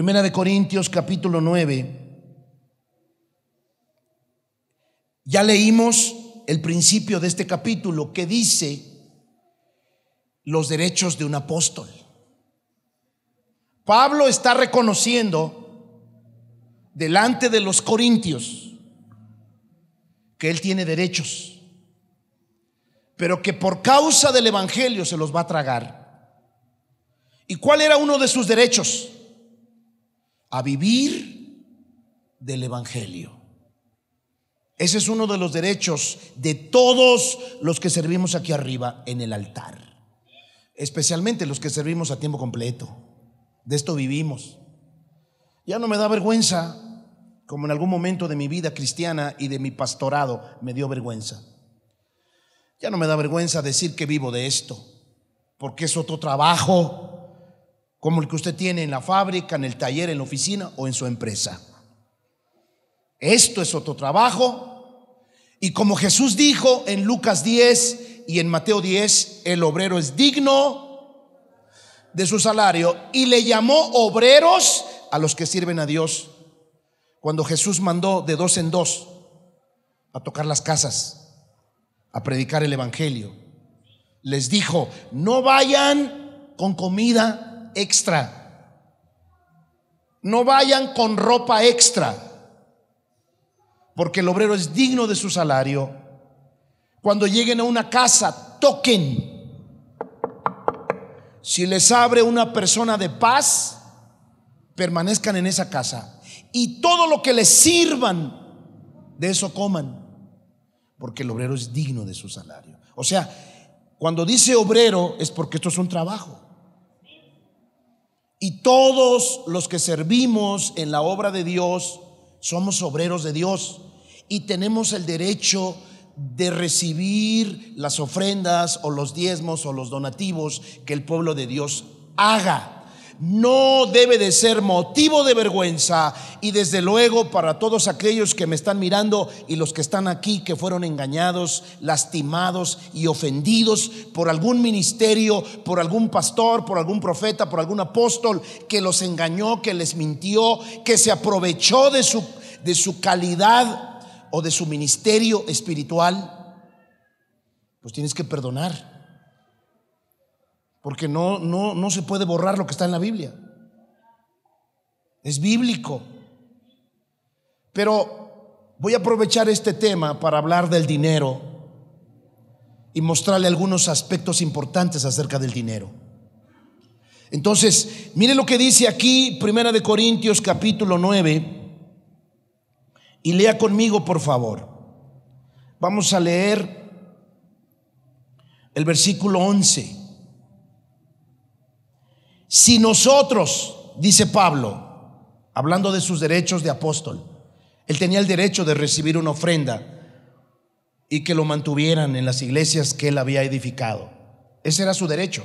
Primera de Corintios capítulo 9. Ya leímos el principio de este capítulo que dice los derechos de un apóstol. Pablo está reconociendo delante de los corintios que él tiene derechos, pero que por causa del Evangelio se los va a tragar. ¿Y cuál era uno de sus derechos? a vivir del Evangelio. Ese es uno de los derechos de todos los que servimos aquí arriba en el altar, especialmente los que servimos a tiempo completo. De esto vivimos. Ya no me da vergüenza, como en algún momento de mi vida cristiana y de mi pastorado me dio vergüenza. Ya no me da vergüenza decir que vivo de esto, porque es otro trabajo como el que usted tiene en la fábrica, en el taller, en la oficina o en su empresa. Esto es otro trabajo. Y como Jesús dijo en Lucas 10 y en Mateo 10, el obrero es digno de su salario. Y le llamó obreros a los que sirven a Dios. Cuando Jesús mandó de dos en dos a tocar las casas, a predicar el Evangelio, les dijo, no vayan con comida extra. No vayan con ropa extra, porque el obrero es digno de su salario. Cuando lleguen a una casa, toquen. Si les abre una persona de paz, permanezcan en esa casa. Y todo lo que les sirvan, de eso coman, porque el obrero es digno de su salario. O sea, cuando dice obrero es porque esto es un trabajo. Y todos los que servimos en la obra de Dios somos obreros de Dios y tenemos el derecho de recibir las ofrendas o los diezmos o los donativos que el pueblo de Dios haga no debe de ser motivo de vergüenza y desde luego para todos aquellos que me están mirando y los que están aquí que fueron engañados, lastimados y ofendidos por algún ministerio, por algún pastor, por algún profeta, por algún apóstol que los engañó, que les mintió, que se aprovechó de su, de su calidad o de su ministerio espiritual, pues tienes que perdonar porque no, no, se puede borrar lo que está en la Biblia. Es bíblico. Pero voy a aprovechar este tema para hablar del dinero y mostrarle algunos aspectos importantes acerca del dinero. Entonces, mire lo que dice aquí, Primera de Corintios capítulo 9, y lea conmigo, por favor. Vamos a leer el versículo 11. Si nosotros, dice Pablo, hablando de sus derechos de apóstol, él tenía el derecho de recibir una ofrenda y que lo mantuvieran en las iglesias que él había edificado. Ese era su derecho.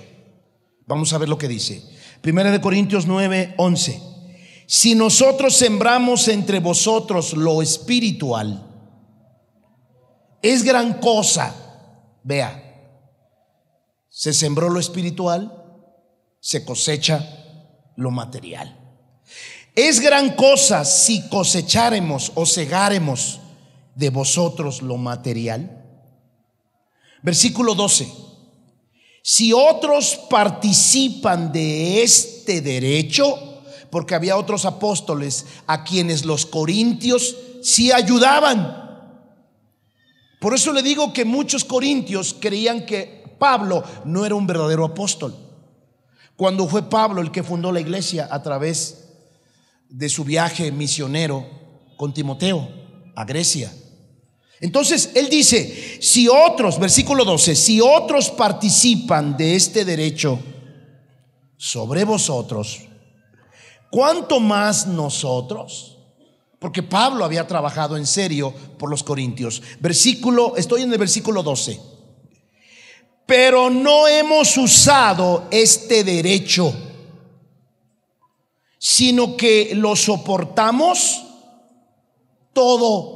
Vamos a ver lo que dice. Primera de Corintios 9, 11. Si nosotros sembramos entre vosotros lo espiritual, es gran cosa. Vea, se sembró lo espiritual se cosecha lo material. Es gran cosa si cosecháremos o cegaremos de vosotros lo material. Versículo 12. Si otros participan de este derecho, porque había otros apóstoles a quienes los corintios sí ayudaban. Por eso le digo que muchos corintios creían que Pablo no era un verdadero apóstol. Cuando fue Pablo el que fundó la iglesia a través de su viaje misionero con Timoteo a Grecia. Entonces él dice, si otros, versículo 12, si otros participan de este derecho sobre vosotros, ¿cuánto más nosotros? Porque Pablo había trabajado en serio por los corintios. Versículo, estoy en el versículo 12 pero no hemos usado este derecho, sino que lo soportamos todo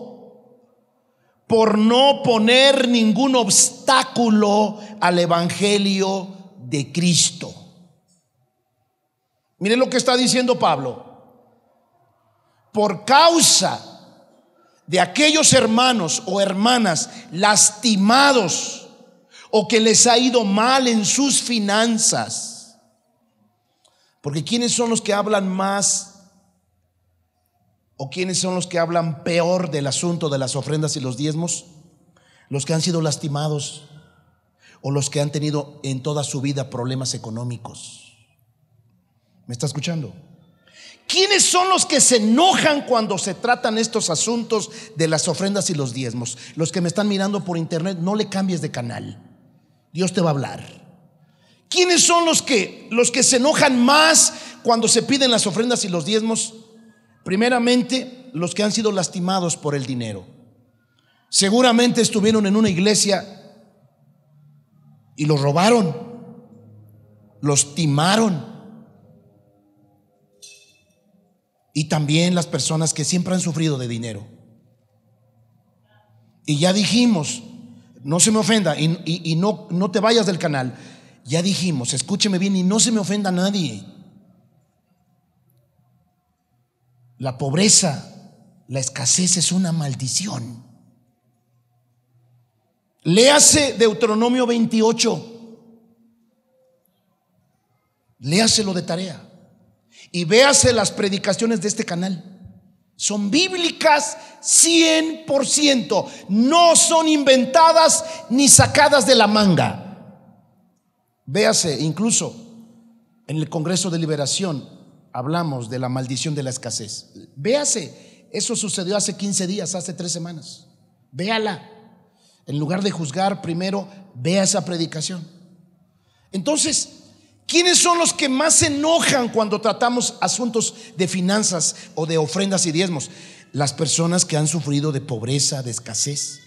por no poner ningún obstáculo al Evangelio de Cristo. Miren lo que está diciendo Pablo. Por causa de aquellos hermanos o hermanas lastimados o que les ha ido mal en sus finanzas. Porque ¿quiénes son los que hablan más o quiénes son los que hablan peor del asunto de las ofrendas y los diezmos? Los que han sido lastimados o los que han tenido en toda su vida problemas económicos. ¿Me está escuchando? ¿Quiénes son los que se enojan cuando se tratan estos asuntos de las ofrendas y los diezmos? Los que me están mirando por internet, no le cambies de canal. Dios te va a hablar. ¿Quiénes son los que los que se enojan más cuando se piden las ofrendas y los diezmos? Primeramente, los que han sido lastimados por el dinero. Seguramente estuvieron en una iglesia y los robaron, los timaron. Y también las personas que siempre han sufrido de dinero. Y ya dijimos, no se me ofenda y, no, no te vayas del canal. Ya dijimos, escúcheme bien y no se me ofenda nadie. La pobreza, la escasez es una maldición. Léase Deuteronomio 28. Léaselo de tarea. Y véase las predicaciones de este canal. Son bíblicas 100%. No son inventadas ni sacadas de la manga. Véase, incluso en el Congreso de Liberación hablamos de la maldición de la escasez. Véase, eso sucedió hace 15 días, hace tres semanas. Véala. En lugar de juzgar, primero vea esa predicación. Entonces, ¿Quiénes son los que más se enojan cuando tratamos asuntos de finanzas o de ofrendas y diezmos? Las personas que han sufrido de pobreza, de escasez.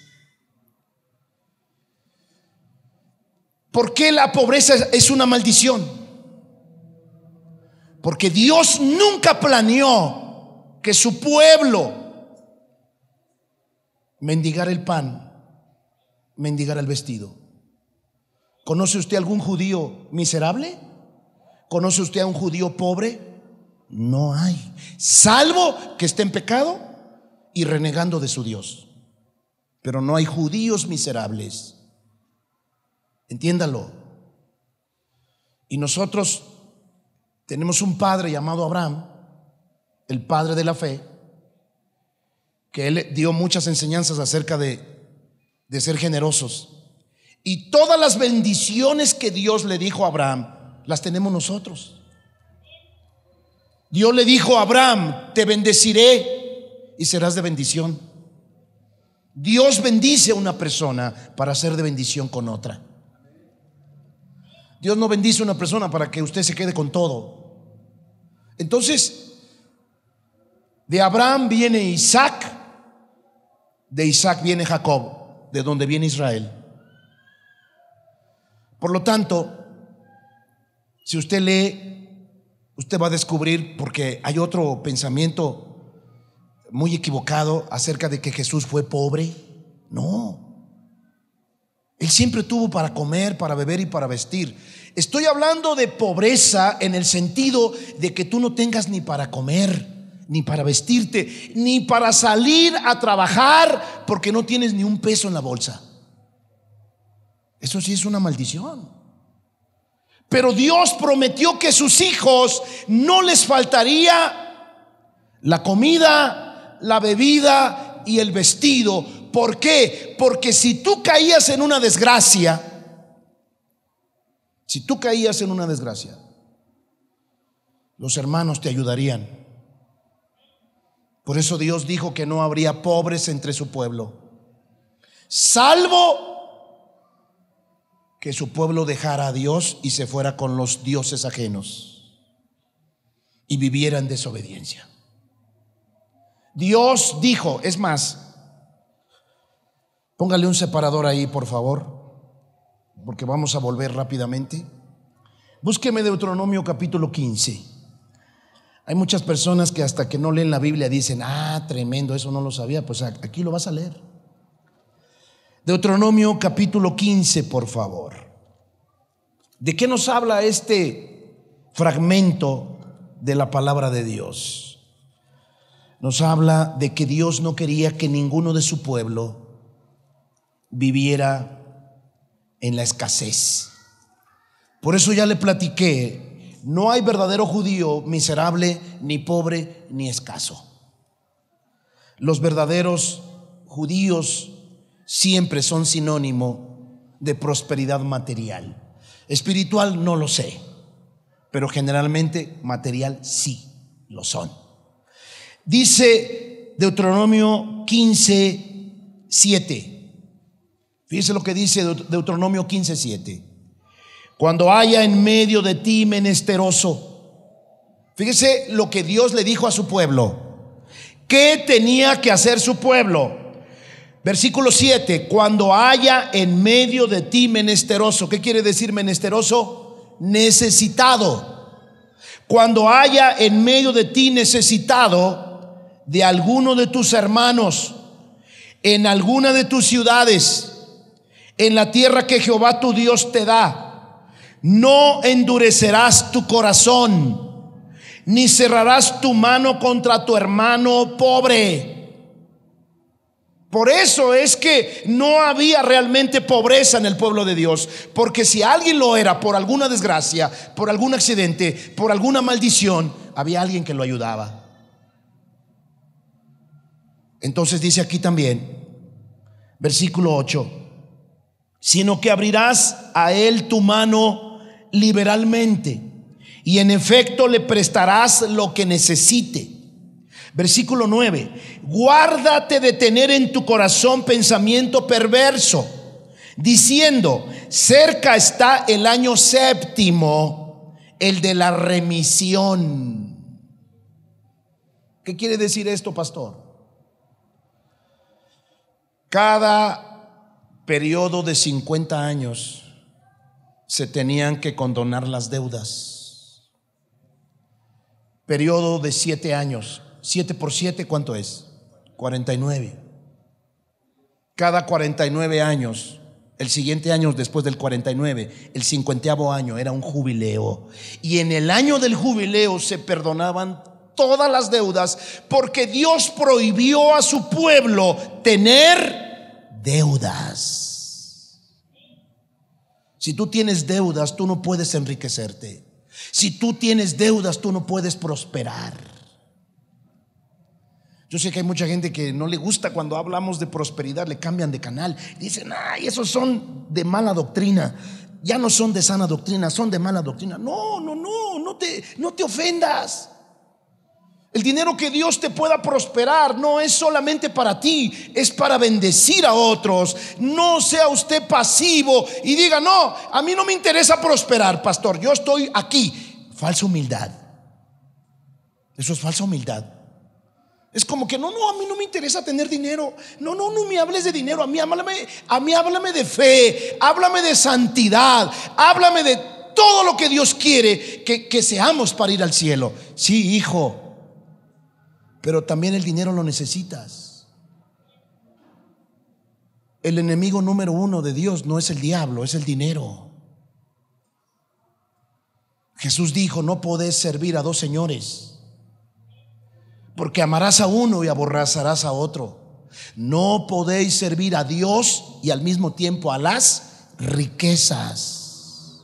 ¿Por qué la pobreza es una maldición? Porque Dios nunca planeó que su pueblo mendigara el pan, mendigara el vestido. ¿Conoce usted algún judío miserable? ¿Conoce usted a un judío pobre? No hay. Salvo que esté en pecado y renegando de su Dios. Pero no hay judíos miserables. Entiéndalo. Y nosotros tenemos un padre llamado Abraham, el padre de la fe, que él dio muchas enseñanzas acerca de, de ser generosos. Y todas las bendiciones que Dios le dijo a Abraham, las tenemos nosotros. Dios le dijo a Abraham, te bendeciré y serás de bendición. Dios bendice a una persona para ser de bendición con otra. Dios no bendice a una persona para que usted se quede con todo. Entonces, de Abraham viene Isaac, de Isaac viene Jacob, de donde viene Israel. Por lo tanto, si usted lee, usted va a descubrir, porque hay otro pensamiento muy equivocado acerca de que Jesús fue pobre. No. Él siempre tuvo para comer, para beber y para vestir. Estoy hablando de pobreza en el sentido de que tú no tengas ni para comer, ni para vestirte, ni para salir a trabajar porque no tienes ni un peso en la bolsa. Eso sí es una maldición. Pero Dios prometió que sus hijos no les faltaría la comida, la bebida y el vestido. ¿Por qué? Porque si tú caías en una desgracia, si tú caías en una desgracia, los hermanos te ayudarían. Por eso Dios dijo que no habría pobres entre su pueblo, salvo que su pueblo dejara a Dios y se fuera con los dioses ajenos y viviera en desobediencia. Dios dijo, es más, póngale un separador ahí, por favor, porque vamos a volver rápidamente. Búsqueme Deuteronomio capítulo 15. Hay muchas personas que hasta que no leen la Biblia dicen, ah, tremendo, eso no lo sabía, pues aquí lo vas a leer. Deuteronomio capítulo 15, por favor. ¿De qué nos habla este fragmento de la palabra de Dios? Nos habla de que Dios no quería que ninguno de su pueblo viviera en la escasez. Por eso ya le platiqué, no hay verdadero judío miserable, ni pobre, ni escaso. Los verdaderos judíos siempre son sinónimo de prosperidad material. Espiritual no lo sé, pero generalmente material sí lo son. Dice Deuteronomio 15, Fíjese lo que dice Deuteronomio 15:7: Cuando haya en medio de ti menesteroso, fíjese lo que Dios le dijo a su pueblo. ¿Qué tenía que hacer su pueblo? Versículo 7, cuando haya en medio de ti menesteroso, ¿qué quiere decir menesteroso? Necesitado. Cuando haya en medio de ti necesitado de alguno de tus hermanos, en alguna de tus ciudades, en la tierra que Jehová tu Dios te da, no endurecerás tu corazón, ni cerrarás tu mano contra tu hermano pobre por eso es que no había realmente pobreza en el pueblo de Dios, porque si alguien lo era por alguna desgracia, por algún accidente, por alguna maldición, había alguien que lo ayudaba. Entonces dice aquí también, versículo 8, sino que abrirás a él tu mano liberalmente y en efecto le prestarás lo que necesite Versículo 9. Guárdate de tener en tu corazón pensamiento perverso, diciendo, cerca está el año séptimo, el de la remisión. ¿Qué quiere decir esto, pastor? Cada periodo de 50 años se tenían que condonar las deudas. Periodo de siete años, 7 por 7, ¿cuánto es? 49. Cada 49 años, el siguiente año después del 49, el cincuentavo año era un jubileo. Y en el año del jubileo se perdonaban todas las deudas porque Dios prohibió a su pueblo tener deudas. Si tú tienes deudas, tú no puedes enriquecerte. Si tú tienes deudas, tú no puedes prosperar. Yo sé que hay mucha gente que no le gusta cuando hablamos de prosperidad, le cambian de canal. Dicen, ay, esos son de mala doctrina. Ya no son de sana doctrina, son de mala doctrina. No, no, no, no te, no te ofendas. El dinero que Dios te pueda prosperar no es solamente para ti, es para bendecir a otros. No sea usted pasivo y diga, no, a mí no me interesa prosperar, pastor, yo estoy aquí. Falsa humildad. Eso es falsa humildad. Es como que no, no, a mí no me interesa tener dinero. No, no, no me hables de dinero. A mí háblame, a mí háblame de fe, háblame de santidad, háblame de todo lo que Dios quiere que, que seamos para ir al cielo. Sí, hijo, pero también el dinero lo necesitas. El enemigo número uno de Dios no es el diablo, es el dinero. Jesús dijo, no podés servir a dos señores porque amarás a uno y aborrazarás a otro. No podéis servir a Dios y al mismo tiempo a las riquezas.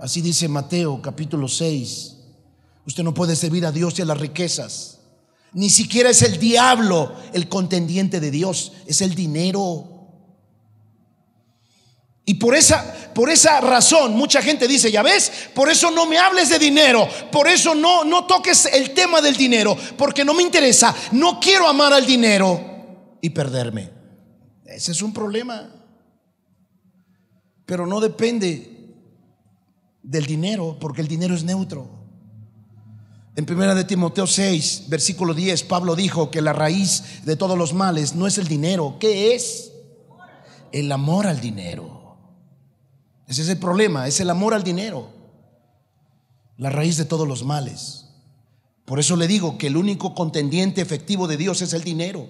Así dice Mateo capítulo 6. Usted no puede servir a Dios y a las riquezas. Ni siquiera es el diablo el contendiente de Dios, es el dinero. Y por esa, por esa razón, mucha gente dice, ya ves, por eso no me hables de dinero, por eso no, no toques el tema del dinero, porque no me interesa, no quiero amar al dinero y perderme. Ese es un problema. Pero no depende del dinero, porque el dinero es neutro. En primera de Timoteo 6, versículo 10, Pablo dijo que la raíz de todos los males no es el dinero, ¿qué es? El amor al dinero. Ese es el problema, es el amor al dinero, la raíz de todos los males. Por eso le digo que el único contendiente efectivo de Dios es el dinero.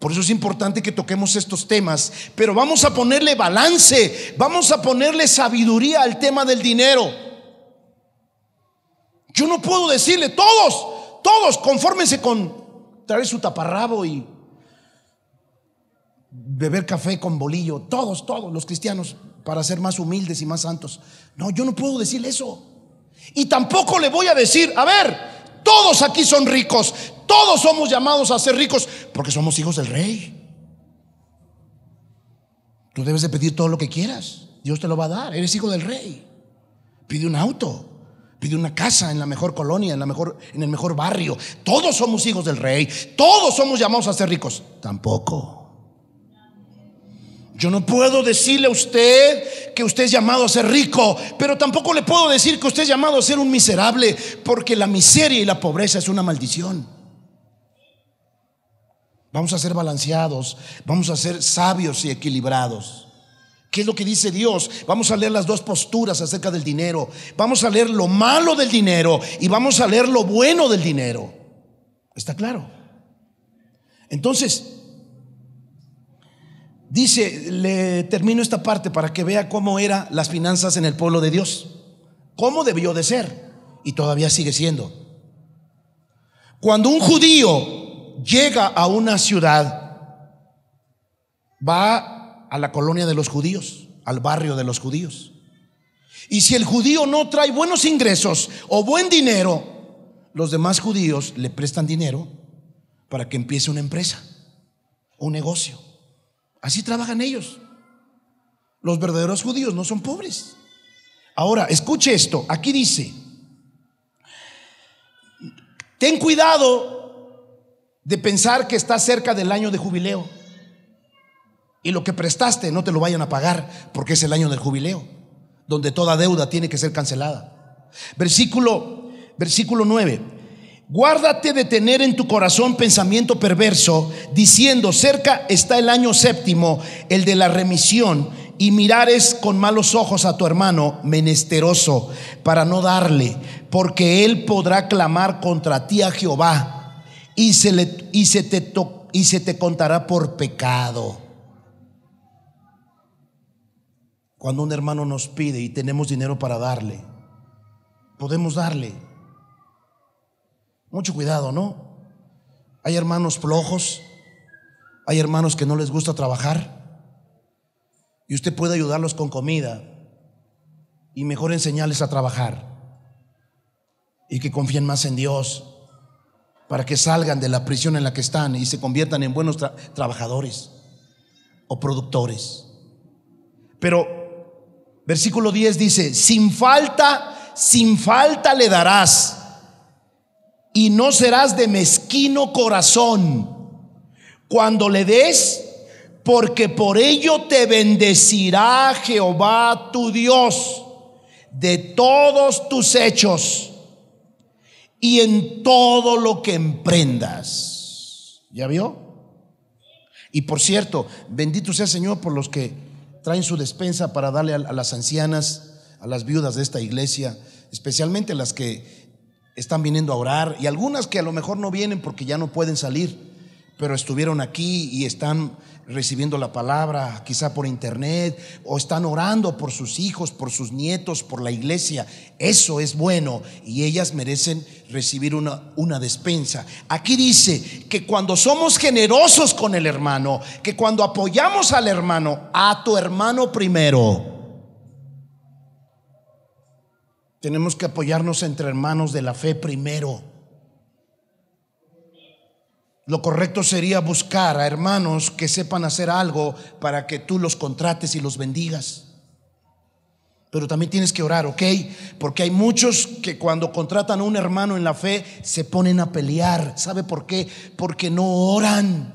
Por eso es importante que toquemos estos temas, pero vamos a ponerle balance, vamos a ponerle sabiduría al tema del dinero. Yo no puedo decirle, todos, todos, confórmense con traer su taparrabo y beber café con bolillo, todos, todos los cristianos, para ser más humildes y más santos. No, yo no puedo decir eso. Y tampoco le voy a decir, a ver, todos aquí son ricos, todos somos llamados a ser ricos porque somos hijos del rey. Tú debes de pedir todo lo que quieras, Dios te lo va a dar, eres hijo del rey. Pide un auto, pide una casa en la mejor colonia, en, la mejor, en el mejor barrio. Todos somos hijos del rey, todos somos llamados a ser ricos. Tampoco. Yo no puedo decirle a usted que usted es llamado a ser rico, pero tampoco le puedo decir que usted es llamado a ser un miserable, porque la miseria y la pobreza es una maldición. Vamos a ser balanceados, vamos a ser sabios y equilibrados. ¿Qué es lo que dice Dios? Vamos a leer las dos posturas acerca del dinero. Vamos a leer lo malo del dinero y vamos a leer lo bueno del dinero. ¿Está claro? Entonces, Dice, le termino esta parte para que vea cómo eran las finanzas en el pueblo de Dios, cómo debió de ser y todavía sigue siendo. Cuando un judío llega a una ciudad, va a la colonia de los judíos, al barrio de los judíos. Y si el judío no trae buenos ingresos o buen dinero, los demás judíos le prestan dinero para que empiece una empresa, un negocio. Así trabajan ellos. Los verdaderos judíos no son pobres. Ahora, escuche esto. Aquí dice, ten cuidado de pensar que está cerca del año de jubileo. Y lo que prestaste no te lo vayan a pagar porque es el año del jubileo, donde toda deuda tiene que ser cancelada. Versículo, versículo 9. Guárdate de tener en tu corazón pensamiento perverso, diciendo, cerca está el año séptimo, el de la remisión, y mirares con malos ojos a tu hermano menesteroso, para no darle, porque él podrá clamar contra ti a Jehová, y se, le, y te, y se te contará por pecado. Cuando un hermano nos pide y tenemos dinero para darle, podemos darle mucho cuidado, ¿no? Hay hermanos flojos, hay hermanos que no les gusta trabajar y usted puede ayudarlos con comida y mejor enseñarles a trabajar y que confíen más en Dios para que salgan de la prisión en la que están y se conviertan en buenos trabajadores o productores. Pero versículo 10 dice, sin falta, sin falta le darás y no serás de mezquino corazón cuando le des, porque por ello te bendecirá Jehová tu Dios de todos tus hechos y en todo lo que emprendas. ¿Ya vio? Y por cierto, bendito sea Señor por los que traen su despensa para darle a, a las ancianas, a las viudas de esta iglesia, especialmente las que están viniendo a orar y algunas que a lo mejor no vienen porque ya no pueden salir, pero estuvieron aquí y están recibiendo la palabra, quizá por internet, o están orando por sus hijos, por sus nietos, por la iglesia. Eso es bueno y ellas merecen recibir una, una despensa. Aquí dice que cuando somos generosos con el hermano, que cuando apoyamos al hermano, a tu hermano primero tenemos que apoyarnos entre hermanos de la fe primero. Lo correcto sería buscar a hermanos que sepan hacer algo para que tú los contrates y los bendigas. Pero también tienes que orar, ¿ok? Porque hay muchos que cuando contratan a un hermano en la fe se ponen a pelear. ¿Sabe por qué? Porque no oran.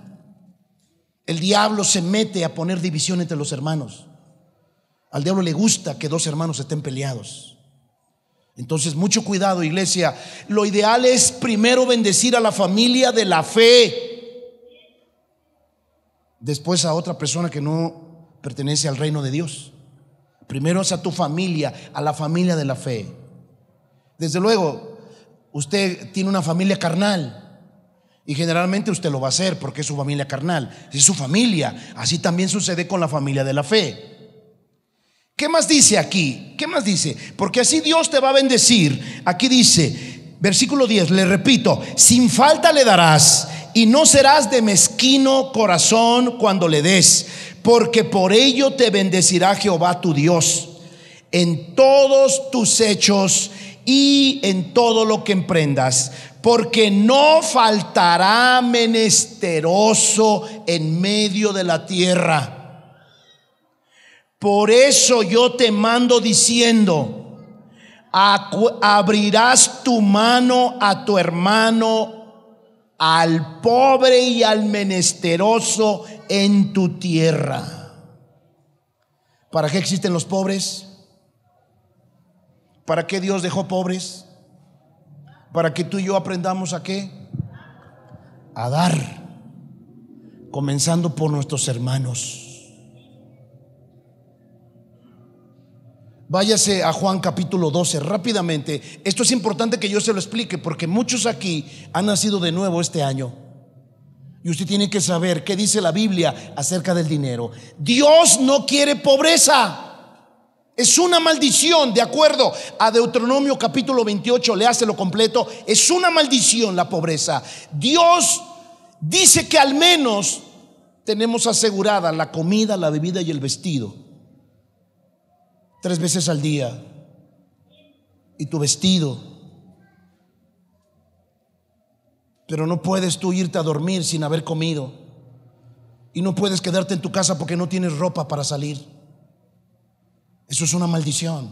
El diablo se mete a poner división entre los hermanos. Al diablo le gusta que dos hermanos estén peleados. Entonces, mucho cuidado, iglesia. Lo ideal es primero bendecir a la familia de la fe, después a otra persona que no pertenece al reino de Dios. Primero es a tu familia, a la familia de la fe. Desde luego, usted tiene una familia carnal. Y generalmente usted lo va a hacer porque es su familia carnal, es su familia. Así también sucede con la familia de la fe. ¿Qué más dice aquí? ¿Qué más dice? Porque así Dios te va a bendecir. Aquí dice, versículo 10, le repito, sin falta le darás y no serás de mezquino corazón cuando le des, porque por ello te bendecirá Jehová tu Dios en todos tus hechos y en todo lo que emprendas, porque no faltará menesteroso en medio de la tierra por eso yo te mando diciendo, abrirás tu mano a tu hermano, al pobre y al menesteroso en tu tierra. ¿Para qué existen los pobres? ¿Para qué Dios dejó pobres? Para que tú y yo aprendamos a qué? A dar, comenzando por nuestros hermanos. Váyase a Juan capítulo 12 rápidamente. Esto es importante que yo se lo explique porque muchos aquí han nacido de nuevo este año. Y usted tiene que saber qué dice la Biblia acerca del dinero. Dios no quiere pobreza. Es una maldición, de acuerdo a Deuteronomio capítulo 28, le hace lo completo. Es una maldición la pobreza. Dios dice que al menos tenemos asegurada la comida, la bebida y el vestido tres veces al día y tu vestido. Pero no puedes tú irte a dormir sin haber comido. Y no puedes quedarte en tu casa porque no tienes ropa para salir. Eso es una maldición.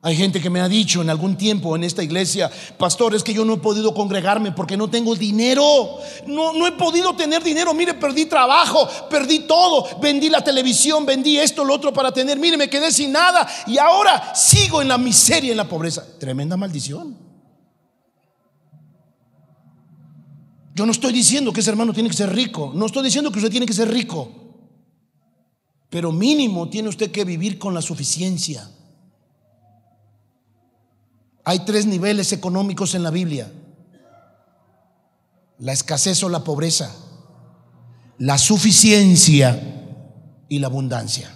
Hay gente que me ha dicho en algún tiempo en esta iglesia, pastor, es que yo no he podido congregarme porque no tengo dinero. No, no he podido tener dinero. Mire, perdí trabajo, perdí todo. Vendí la televisión, vendí esto, lo otro para tener. Mire, me quedé sin nada y ahora sigo en la miseria, en la pobreza. Tremenda maldición. Yo no estoy diciendo que ese hermano tiene que ser rico. No estoy diciendo que usted tiene que ser rico. Pero mínimo tiene usted que vivir con la suficiencia. Hay tres niveles económicos en la Biblia. La escasez o la pobreza, la suficiencia y la abundancia.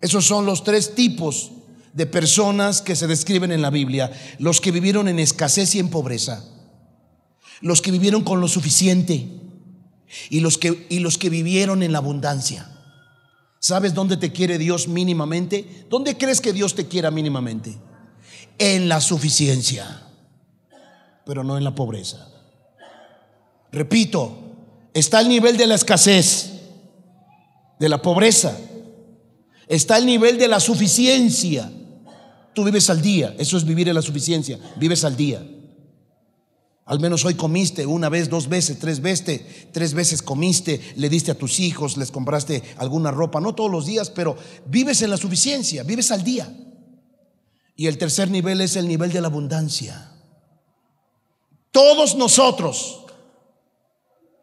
Esos son los tres tipos de personas que se describen en la Biblia. Los que vivieron en escasez y en pobreza. Los que vivieron con lo suficiente. Y los que, y los que vivieron en la abundancia. ¿Sabes dónde te quiere Dios mínimamente? ¿Dónde crees que Dios te quiera mínimamente? En la suficiencia, pero no en la pobreza. Repito, está el nivel de la escasez, de la pobreza, está el nivel de la suficiencia. Tú vives al día, eso es vivir en la suficiencia, vives al día. Al menos hoy comiste una vez, dos veces, tres veces, tres veces comiste, le diste a tus hijos, les compraste alguna ropa, no todos los días, pero vives en la suficiencia, vives al día. Y el tercer nivel es el nivel de la abundancia. Todos nosotros,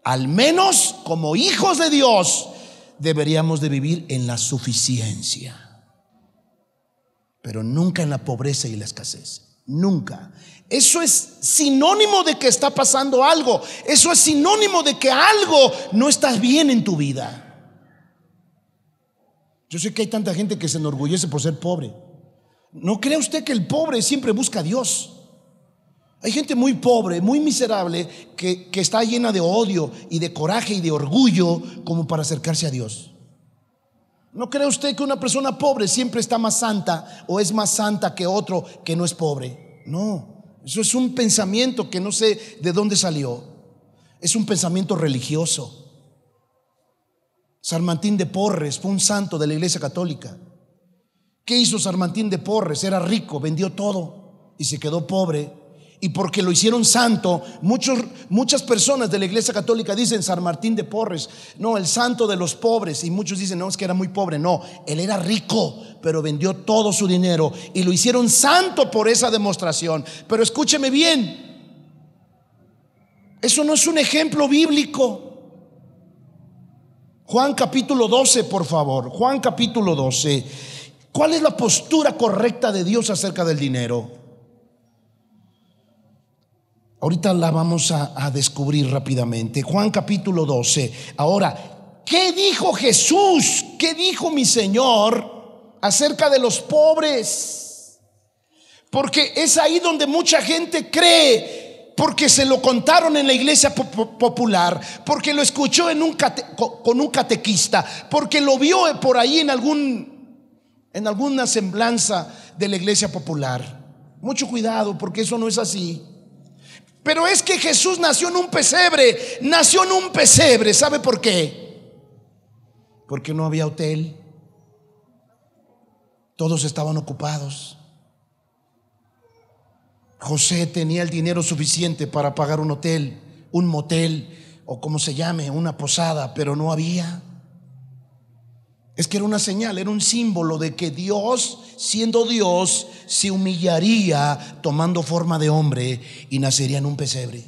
al menos como hijos de Dios, deberíamos de vivir en la suficiencia, pero nunca en la pobreza y la escasez nunca. Eso es sinónimo de que está pasando algo. Eso es sinónimo de que algo no está bien en tu vida. Yo sé que hay tanta gente que se enorgullece por ser pobre. No cree usted que el pobre siempre busca a Dios. Hay gente muy pobre, muy miserable, que, que está llena de odio y de coraje y de orgullo como para acercarse a Dios. ¿No cree usted que una persona pobre siempre está más santa o es más santa que otro que no es pobre? No, eso es un pensamiento que no sé de dónde salió. Es un pensamiento religioso. Sarmantín de Porres fue un santo de la Iglesia Católica. ¿Qué hizo Sarmantín de Porres? Era rico, vendió todo y se quedó pobre y porque lo hicieron santo, muchos, muchas personas de la Iglesia Católica dicen San Martín de Porres, no, el santo de los pobres, y muchos dicen, no, es que era muy pobre, no, él era rico, pero vendió todo su dinero y lo hicieron santo por esa demostración. Pero escúcheme bien, eso no es un ejemplo bíblico. Juan capítulo 12, por favor, Juan capítulo 12. ¿Cuál es la postura correcta de Dios acerca del dinero? Ahorita la vamos a, descubrir rápidamente. Juan capítulo 12. Ahora, ¿qué dijo Jesús? ¿Qué dijo mi Señor acerca de los pobres? Porque es ahí donde mucha gente cree porque se lo contaron en la iglesia popular, porque lo escuchó en un con un catequista, porque lo vio por ahí en algún en alguna semblanza de la iglesia popular. Mucho cuidado, porque eso no es así. Pero es que Jesús nació en un pesebre, nació en un pesebre. ¿Sabe por qué? Porque no había hotel. Todos estaban ocupados. José tenía el dinero suficiente para pagar un hotel, un motel o como se llame, una posada, pero no había. Es que era una señal, era un símbolo de que Dios, siendo Dios, se humillaría tomando forma de hombre y nacería en un pesebre.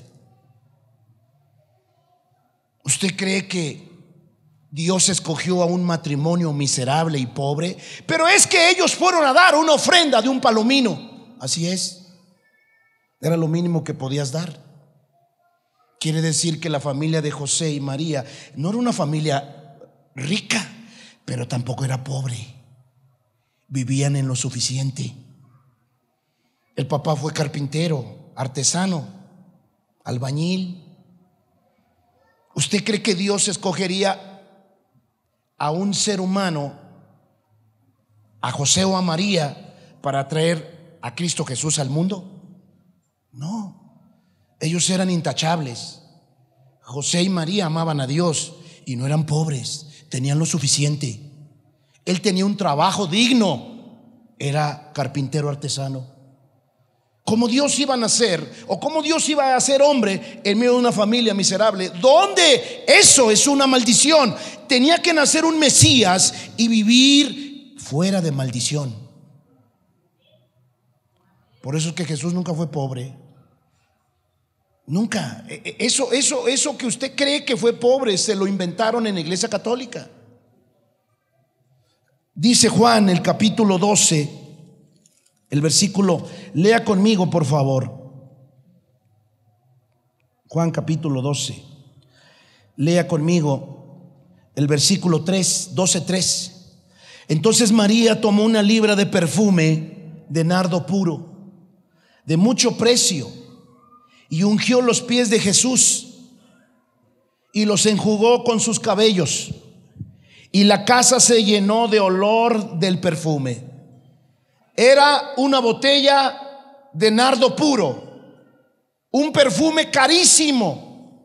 ¿Usted cree que Dios escogió a un matrimonio miserable y pobre? Pero es que ellos fueron a dar una ofrenda de un palomino. Así es. Era lo mínimo que podías dar. Quiere decir que la familia de José y María no era una familia rica pero tampoco era pobre. Vivían en lo suficiente. El papá fue carpintero, artesano, albañil. ¿Usted cree que Dios escogería a un ser humano, a José o a María, para traer a Cristo Jesús al mundo? No, ellos eran intachables. José y María amaban a Dios y no eran pobres tenían lo suficiente. Él tenía un trabajo digno. Era carpintero artesano. ¿Cómo Dios iba a nacer o cómo Dios iba a ser hombre en medio de una familia miserable? ¿Dónde? Eso es una maldición. Tenía que nacer un Mesías y vivir fuera de maldición. Por eso es que Jesús nunca fue pobre. Nunca. E, e, eso, eso, eso que usted cree que fue pobre se lo inventaron en la iglesia católica. Dice Juan el capítulo 12, el versículo, lea conmigo por favor. Juan capítulo 12. Lea conmigo el versículo 3, 12, 3. Entonces María tomó una libra de perfume de nardo puro, de mucho precio y ungió los pies de Jesús y los enjugó con sus cabellos. Y la casa se llenó de olor del perfume. Era una botella de nardo puro, un perfume carísimo,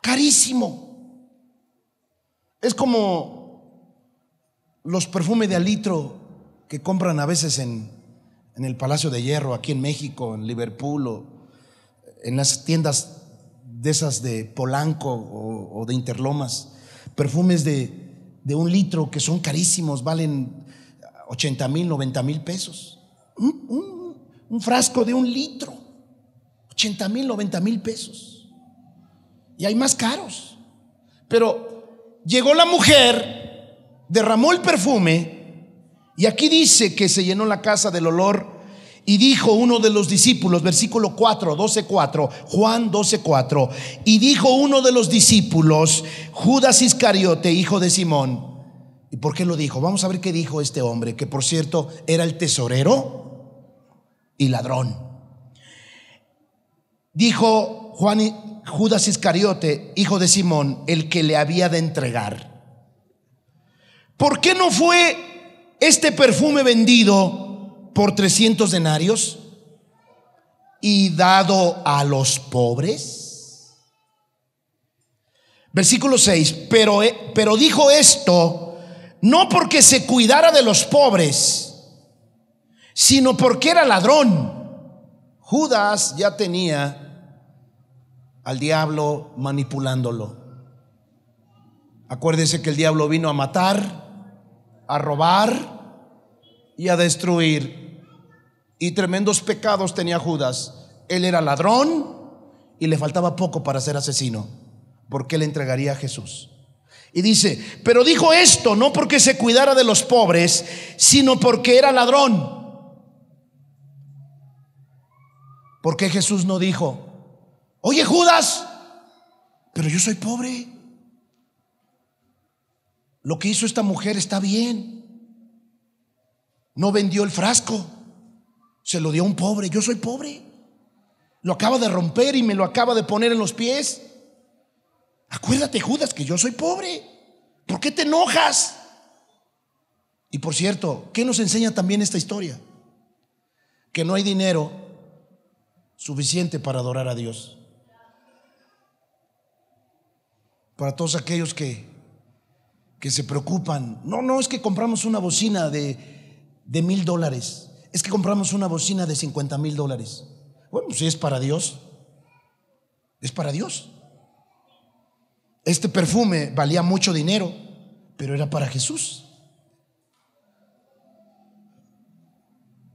carísimo. Es como los perfumes de alitro que compran a veces en, en el Palacio de Hierro, aquí en México, en Liverpool o en las tiendas de esas de Polanco o, de Interlomas, perfumes de, un litro que son carísimos, valen 80 mil, 90 mil pesos. Un, frasco de un litro, 80 mil, 90 mil pesos. Y hay más caros. Pero llegó la mujer, derramó el perfume, y aquí dice que se llenó la casa del olor y dijo uno de los discípulos, versículo 4, 12, 4, Juan 12, 4, y dijo uno de los discípulos, Judas Iscariote, hijo de Simón. ¿Y por qué lo dijo? Vamos a ver qué dijo este hombre, que por cierto era el tesorero y ladrón. Dijo Juan, Judas Iscariote, hijo de Simón, el que le había de entregar. ¿Por qué no fue este perfume vendido? por 300 denarios y dado a los pobres? Versículo 6, pero, eh, pero dijo esto no porque se cuidara de los pobres, sino porque era ladrón. Judas ya tenía al diablo manipulándolo. Acuérdese que el diablo vino a matar, a robar y a destruir y tremendos pecados tenía Judas. Él era ladrón y le faltaba poco para ser asesino, porque le entregaría a Jesús. Y dice, pero dijo esto no porque se cuidara de los pobres, sino porque era ladrón. Porque Jesús no dijo, oye Judas, pero yo soy pobre? Lo que hizo esta mujer está bien. No vendió el frasco. Se lo dio a un pobre. Yo soy pobre. Lo acaba de romper y me lo acaba de poner en los pies. Acuérdate, Judas, que yo soy pobre. ¿Por qué te enojas? Y por cierto, ¿qué nos enseña también esta historia? Que no hay dinero suficiente para adorar a Dios. Para todos aquellos que, que se preocupan, no, no, es que compramos una bocina de, de mil dólares es que compramos una bocina de 50 mil dólares. Bueno, si es para Dios, es para Dios. Este perfume valía mucho dinero, pero era para Jesús.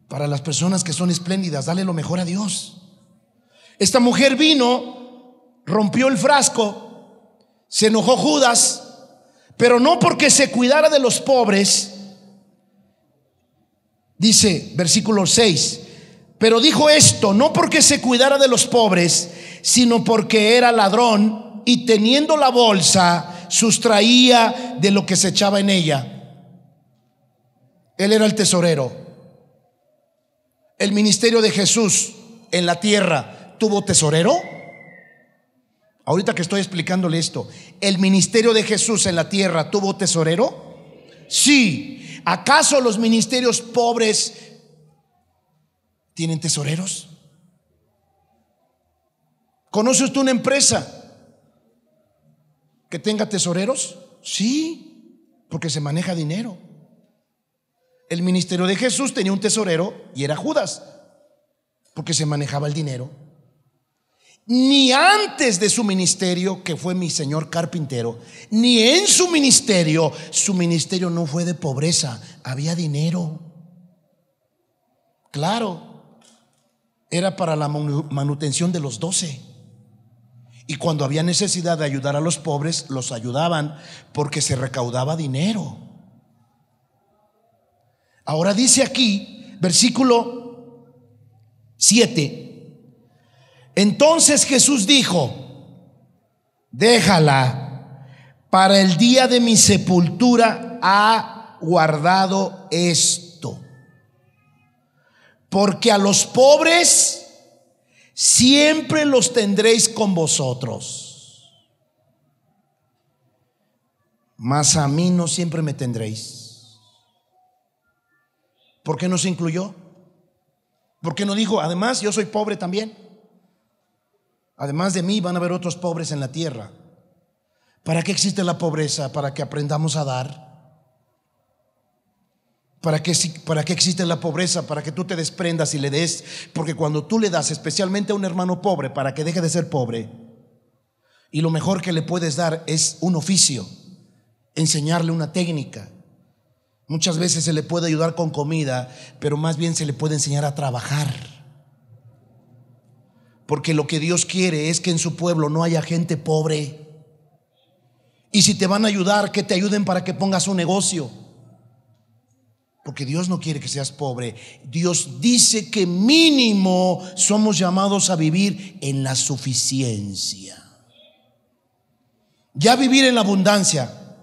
Para las personas que son espléndidas, dale lo mejor a Dios. Esta mujer vino, rompió el frasco, se enojó Judas, pero no porque se cuidara de los pobres, Dice versículo 6, pero dijo esto no porque se cuidara de los pobres, sino porque era ladrón y teniendo la bolsa sustraía de lo que se echaba en ella. Él era el tesorero. El ministerio de Jesús en la tierra tuvo tesorero. Ahorita que estoy explicándole esto, ¿el ministerio de Jesús en la tierra tuvo tesorero? Sí. ¿Acaso los ministerios pobres tienen tesoreros? ¿Conoce usted una empresa que tenga tesoreros? Sí, porque se maneja dinero. El ministerio de Jesús tenía un tesorero y era Judas, porque se manejaba el dinero ni antes de su ministerio, que fue mi señor carpintero, ni en su ministerio, su ministerio no fue de pobreza, había dinero. Claro, era para la manutención de los doce. Y cuando había necesidad de ayudar a los pobres, los ayudaban porque se recaudaba dinero. Ahora dice aquí, versículo 7, entonces Jesús dijo, déjala, para el día de mi sepultura ha guardado esto. Porque a los pobres siempre los tendréis con vosotros. Mas a mí no siempre me tendréis. ¿Por qué no se incluyó? ¿Por qué no dijo, además, yo soy pobre también? Además de mí van a haber otros pobres en la tierra. ¿Para qué existe la pobreza? Para que aprendamos a dar. ¿Para qué, ¿Para qué existe la pobreza? Para que tú te desprendas y le des. Porque cuando tú le das, especialmente a un hermano pobre, para que deje de ser pobre, y lo mejor que le puedes dar es un oficio, enseñarle una técnica. Muchas veces se le puede ayudar con comida, pero más bien se le puede enseñar a trabajar. Porque lo que Dios quiere es que en su pueblo no haya gente pobre. Y si te van a ayudar, que te ayuden para que pongas un negocio. Porque Dios no quiere que seas pobre. Dios dice que mínimo somos llamados a vivir en la suficiencia. Ya vivir en la abundancia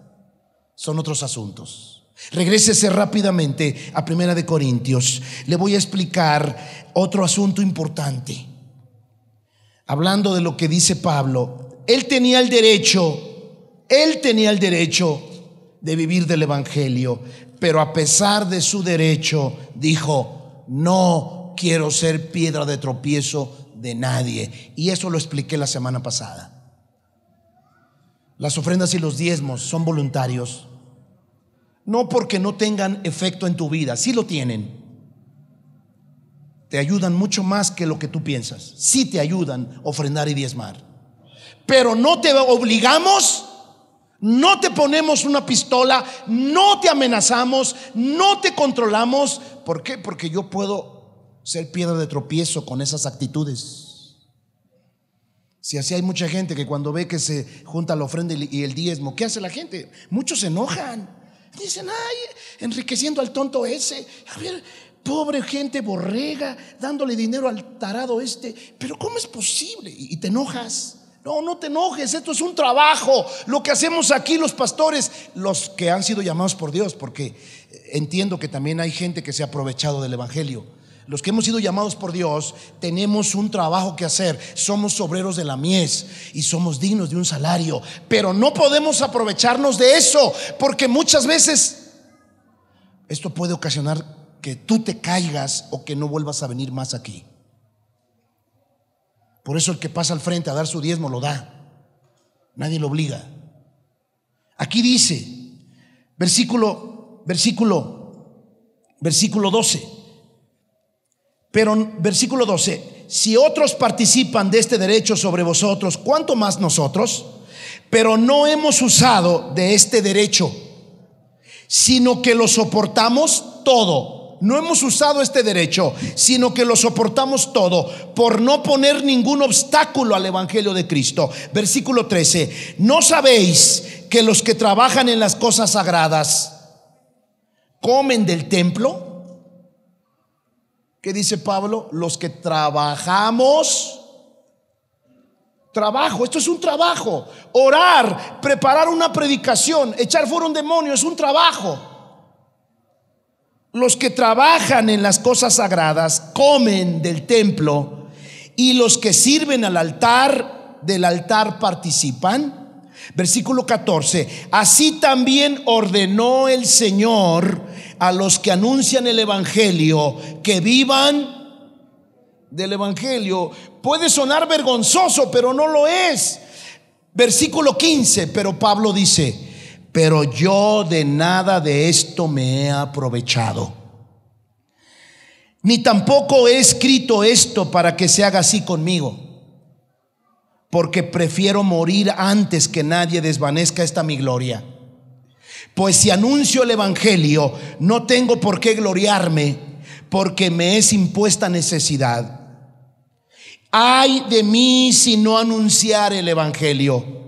son otros asuntos. Regrésese rápidamente a Primera de Corintios. Le voy a explicar otro asunto importante hablando de lo que dice Pablo, él tenía el derecho, él tenía el derecho de vivir del Evangelio, pero a pesar de su derecho, dijo, no quiero ser piedra de tropiezo de nadie. Y eso lo expliqué la semana pasada. Las ofrendas y los diezmos son voluntarios. No porque no tengan efecto en tu vida, sí lo tienen te ayudan mucho más que lo que tú piensas. Sí te ayudan ofrendar y diezmar. Pero no te obligamos, no te ponemos una pistola, no te amenazamos, no te controlamos. ¿Por qué? Porque yo puedo ser piedra de tropiezo con esas actitudes. Si así hay mucha gente que cuando ve que se junta la ofrenda y el diezmo, ¿qué hace la gente? Muchos se enojan. Dicen, ay, enriqueciendo al tonto ese. A Pobre gente borrega, dándole dinero al tarado este. Pero ¿cómo es posible? Y te enojas. No, no te enojes, esto es un trabajo. Lo que hacemos aquí los pastores, los que han sido llamados por Dios, porque eh, entiendo que también hay gente que se ha aprovechado del Evangelio. Los que hemos sido llamados por Dios, tenemos un trabajo que hacer. Somos obreros de la mies y somos dignos de un salario. Pero no podemos aprovecharnos de eso, porque muchas veces esto puede ocasionar que tú te caigas o que no vuelvas a venir más aquí. Por eso el que pasa al frente a dar su diezmo lo da. Nadie lo obliga. Aquí dice, versículo, versículo, versículo 12. Pero versículo 12, si otros participan de este derecho sobre vosotros, ¿cuánto más nosotros? Pero no hemos usado de este derecho, sino que lo soportamos todo no hemos usado este derecho, sino que lo soportamos todo por no poner ningún obstáculo al Evangelio de Cristo. Versículo 13, no sabéis que los que trabajan en las cosas sagradas comen del templo. ¿Qué dice Pablo? Los que trabajamos. Trabajo, esto es un trabajo. Orar, preparar una predicación, echar fuera un demonio, es un trabajo. Los que trabajan en las cosas sagradas comen del templo y los que sirven al altar, del altar participan. Versículo 14. Así también ordenó el Señor a los que anuncian el Evangelio que vivan del Evangelio. Puede sonar vergonzoso, pero no lo es. Versículo 15, pero Pablo dice, pero yo de nada de esto me he aprovechado. Ni tampoco he escrito esto para que se haga así conmigo, porque prefiero morir antes que nadie desvanezca esta mi gloria. Pues si anuncio el Evangelio, no tengo por qué gloriarme, porque me es impuesta necesidad. Ay de mí si no anunciar el Evangelio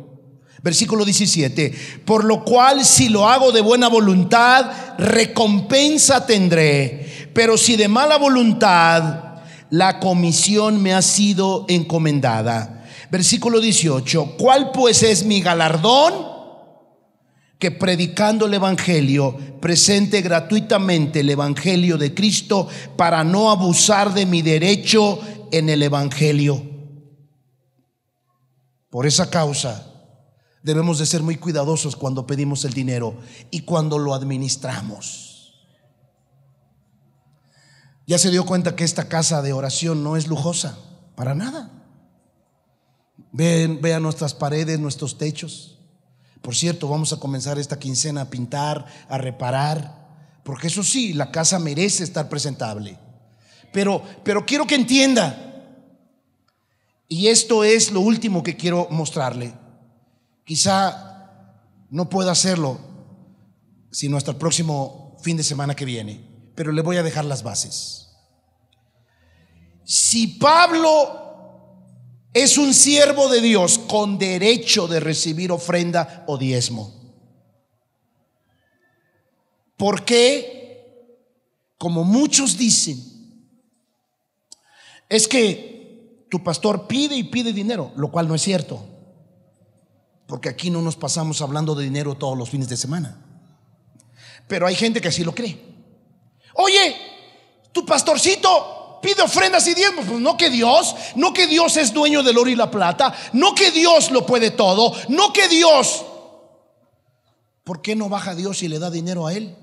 Versículo 17. Por lo cual si lo hago de buena voluntad, recompensa tendré. Pero si de mala voluntad, la comisión me ha sido encomendada. Versículo 18. ¿Cuál pues es mi galardón? que predicando el Evangelio presente gratuitamente el Evangelio de Cristo para no abusar de mi derecho en el Evangelio. Por esa causa Debemos de ser muy cuidadosos cuando pedimos el dinero y cuando lo administramos. Ya se dio cuenta que esta casa de oración no es lujosa, para nada. Vean, nuestras paredes, nuestros techos. Por cierto, vamos a comenzar esta quincena a pintar, a reparar, porque eso sí, la casa merece estar presentable. Pero, pero quiero que entienda, y esto es lo último que quiero mostrarle Quizá no pueda hacerlo sino hasta el próximo fin de semana que viene, pero le voy a dejar las bases. Si Pablo es un siervo de Dios con derecho de recibir ofrenda o diezmo, ¿por qué? Como muchos dicen, es que tu pastor pide y pide dinero, lo cual no es cierto. Porque aquí no nos pasamos hablando de dinero todos los fines de semana. Pero hay gente que así lo cree. Oye, tu pastorcito pide ofrendas y diezmos. Pues no que Dios, no que Dios es dueño del oro y la plata, no que Dios lo puede todo, no que Dios. ¿Por qué no baja Dios y le da dinero a él?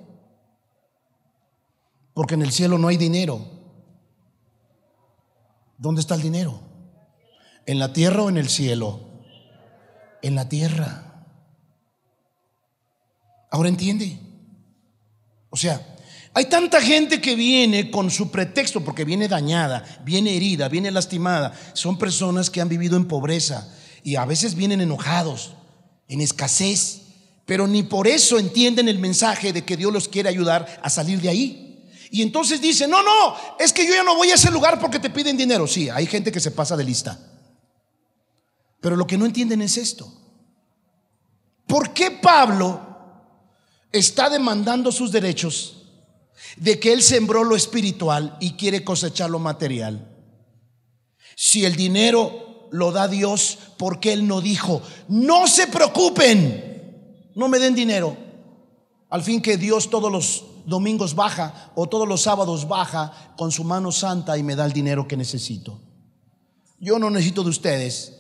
Porque en el cielo no hay dinero. ¿Dónde está el dinero? ¿En la tierra o en el cielo? en la tierra. ¿Ahora entiende? O sea, hay tanta gente que viene con su pretexto, porque viene dañada, viene herida, viene lastimada. Son personas que han vivido en pobreza y a veces vienen enojados, en escasez, pero ni por eso entienden el mensaje de que Dios los quiere ayudar a salir de ahí. Y entonces dicen, no, no, es que yo ya no voy a ese lugar porque te piden dinero. Sí, hay gente que se pasa de lista. Pero lo que no entienden es esto. ¿Por qué Pablo está demandando sus derechos de que él sembró lo espiritual y quiere cosechar lo material? Si el dinero lo da Dios, ¿por qué él no dijo, no se preocupen, no me den dinero? Al fin que Dios todos los domingos baja o todos los sábados baja con su mano santa y me da el dinero que necesito. Yo no necesito de ustedes,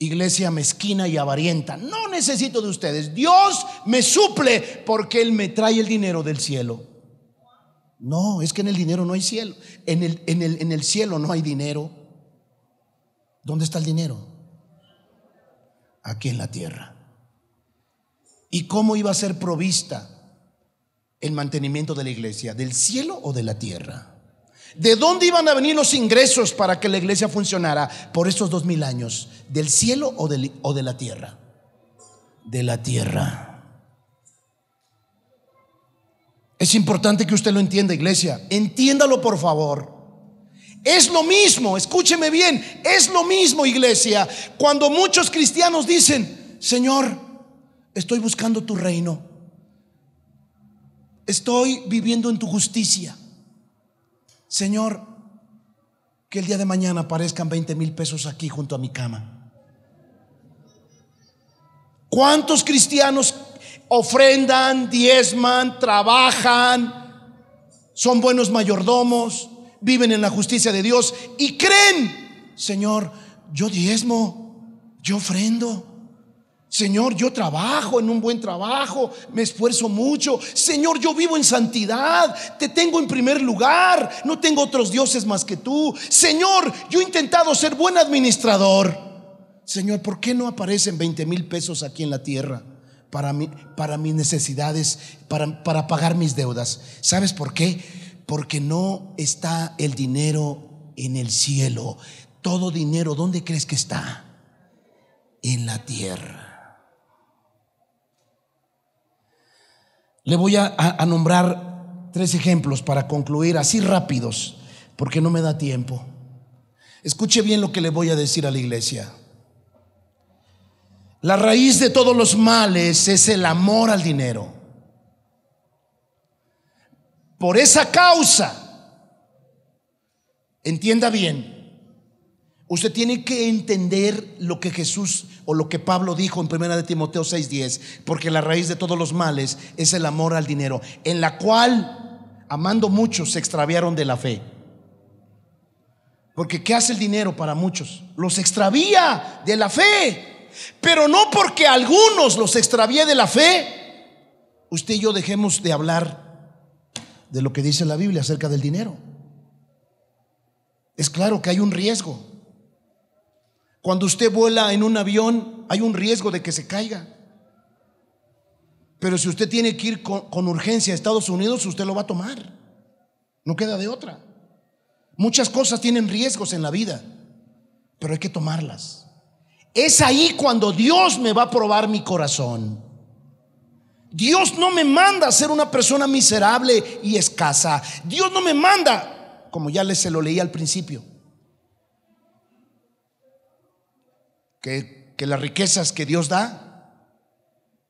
iglesia mezquina y avarienta. No necesito de ustedes. Dios me suple porque Él me trae el dinero del cielo. No, es que en el dinero no hay cielo. En el, en el cielo no hay dinero. ¿Dónde está el dinero? Aquí en la tierra. ¿Y cómo iba a ser provista el mantenimiento de la iglesia? ¿Del cielo o de la tierra? ¿De dónde iban a venir los ingresos para que la iglesia funcionara por estos dos mil años? ¿Del cielo o, o de la tierra? De la tierra. Es importante que usted lo entienda, iglesia. Entiéndalo, por favor. Es lo mismo, escúcheme bien, es lo mismo, iglesia, cuando muchos cristianos dicen, Señor, estoy buscando tu reino. Estoy viviendo en tu justicia. Señor, que el día de mañana aparezcan 20 mil pesos aquí junto a mi cama. ¿Cuántos cristianos ofrendan, diezman, trabajan, son buenos mayordomos, viven en la justicia de Dios y creen, Señor, yo diezmo, yo ofrendo, Señor, yo trabajo en un buen trabajo, me esfuerzo mucho. Señor, yo vivo en santidad, te tengo en primer lugar, no tengo otros dioses más que tú. Señor, yo he intentado ser buen administrador. Señor, ¿por qué no aparecen 20 mil pesos aquí en la tierra para, para mis necesidades, para, para pagar mis deudas? ¿Sabes por qué? Porque no está el dinero en el cielo. Todo dinero, ¿dónde crees que está? En la tierra. Le voy a, nombrar tres ejemplos para concluir así rápidos, porque no me da tiempo. Escuche bien lo que le voy a decir a la iglesia. La raíz de todos los males es el amor al dinero. Por esa causa, entienda bien, usted tiene que entender lo que Jesús o lo que Pablo dijo en 1 de Timoteo 6:10, porque la raíz de todos los males es el amor al dinero, en la cual, amando muchos, se extraviaron de la fe. Porque ¿qué hace el dinero para muchos? Los extravía de la fe. Pero no porque algunos los extravíe de la fe. Usted y yo dejemos de hablar de lo que dice la Biblia acerca del dinero. Es claro que hay un riesgo. Cuando usted vuela en un avión, hay un riesgo de que se caiga. Pero si usted tiene que ir con, urgencia a Estados Unidos, usted lo va a tomar. No queda de otra. Muchas cosas tienen riesgos en la vida, pero hay que tomarlas. Es ahí cuando Dios me va a probar mi corazón. Dios no me manda a ser una persona miserable y escasa. Dios no me manda, como ya se lo leí al principio, que, las riquezas que Dios da,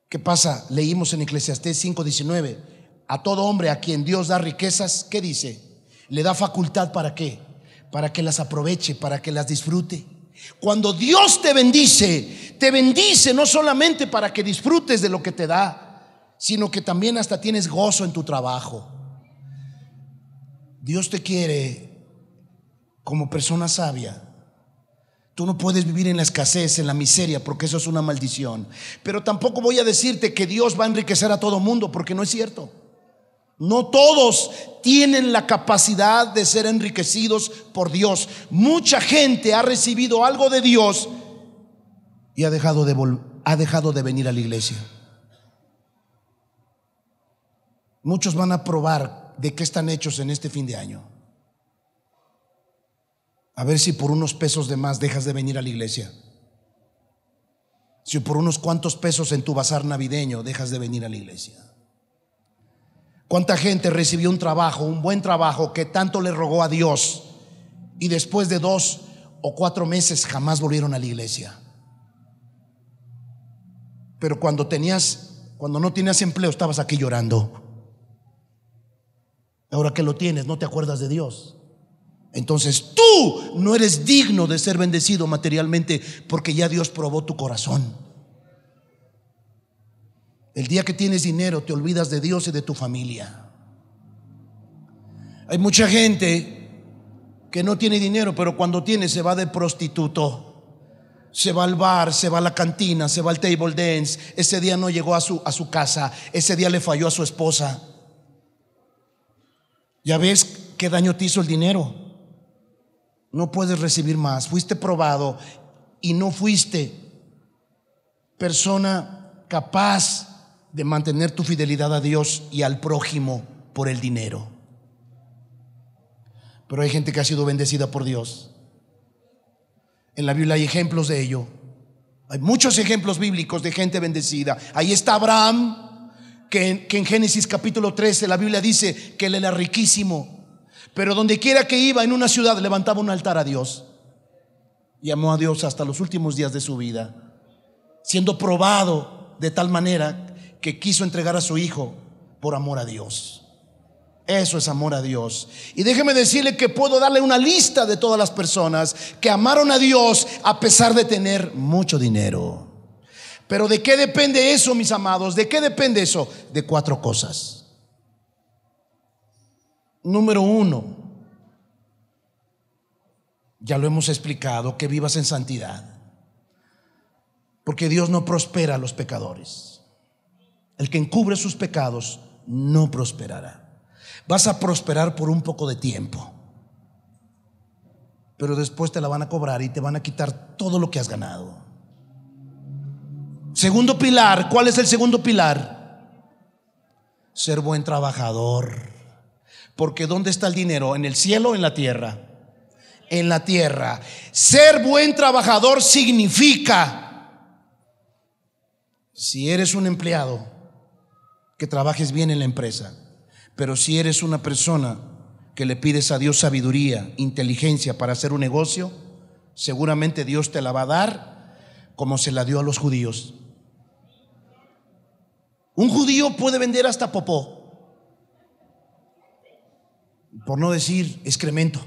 ¿qué pasa? Leímos en Eclesiastés 5:19, a todo hombre a quien Dios da riquezas, ¿qué dice? Le da facultad para qué? Para que las aproveche, para que las disfrute. Cuando Dios te bendice, te bendice no solamente para que disfrutes de lo que te da, sino que también hasta tienes gozo en tu trabajo. Dios te quiere como persona sabia Tú no puedes vivir en la escasez, en la miseria, porque eso es una maldición. Pero tampoco voy a decirte que Dios va a enriquecer a todo mundo, porque no es cierto. No todos tienen la capacidad de ser enriquecidos por Dios. Mucha gente ha recibido algo de Dios y ha dejado de, ha dejado de venir a la iglesia. Muchos van a probar de qué están hechos en este fin de año. A ver si por unos pesos de más dejas de venir a la iglesia. Si por unos cuantos pesos en tu bazar navideño dejas de venir a la iglesia. ¿Cuánta gente recibió un trabajo, un buen trabajo que tanto le rogó a Dios y después de dos o cuatro meses jamás volvieron a la iglesia? Pero cuando tenías, cuando no tenías empleo, estabas aquí llorando. Ahora que lo tienes, no te acuerdas de Dios. Entonces tú no eres digno de ser bendecido materialmente porque ya Dios probó tu corazón. El día que tienes dinero te olvidas de Dios y de tu familia. Hay mucha gente que no tiene dinero, pero cuando tiene se va de prostituto. Se va al bar, se va a la cantina, se va al table dance. Ese día no llegó a su, a su casa, ese día le falló a su esposa. ¿Ya ves qué daño te hizo el dinero? No puedes recibir más. Fuiste probado y no fuiste persona capaz de mantener tu fidelidad a Dios y al prójimo por el dinero. Pero hay gente que ha sido bendecida por Dios. En la Biblia hay ejemplos de ello. Hay muchos ejemplos bíblicos de gente bendecida. Ahí está Abraham, que en, Génesis capítulo 13 la Biblia dice que él era riquísimo pero donde quiera que iba, en una ciudad, levantaba un altar a Dios. Y amó a Dios hasta los últimos días de su vida, siendo probado de tal manera que quiso entregar a su hijo por amor a Dios. Eso es amor a Dios. Y déjeme decirle que puedo darle una lista de todas las personas que amaron a Dios a pesar de tener mucho dinero. Pero ¿de qué depende eso, mis amados? ¿De qué depende eso? De cuatro cosas. Número uno, ya lo hemos explicado, que vivas en santidad. Porque Dios no prospera a los pecadores. El que encubre sus pecados no prosperará. Vas a prosperar por un poco de tiempo. Pero después te la van a cobrar y te van a quitar todo lo que has ganado. Segundo pilar, ¿cuál es el segundo pilar? Ser buen trabajador. Porque ¿dónde está el dinero? ¿En el cielo o en la tierra? En la tierra. Ser buen trabajador significa, si eres un empleado, que trabajes bien en la empresa. Pero si eres una persona que le pides a Dios sabiduría, inteligencia para hacer un negocio, seguramente Dios te la va a dar como se la dio a los judíos. Un judío puede vender hasta popó por no decir excremento.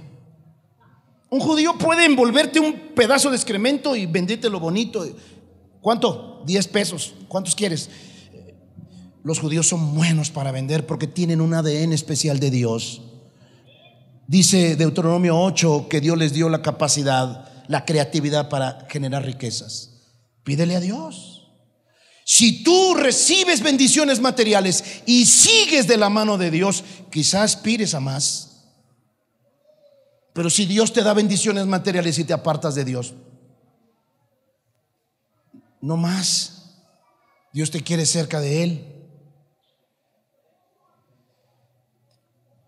Un judío puede envolverte un pedazo de excremento y venderte lo bonito. ¿Cuánto? 10 pesos. ¿Cuántos quieres? Los judíos son buenos para vender porque tienen un ADN especial de Dios. Dice Deuteronomio 8 que Dios les dio la capacidad, la creatividad para generar riquezas. Pídele a Dios. Si tú recibes bendiciones materiales y sigues de la mano de Dios, quizás aspires a más. Pero si Dios te da bendiciones materiales y te apartas de Dios, no más. Dios te quiere cerca de Él.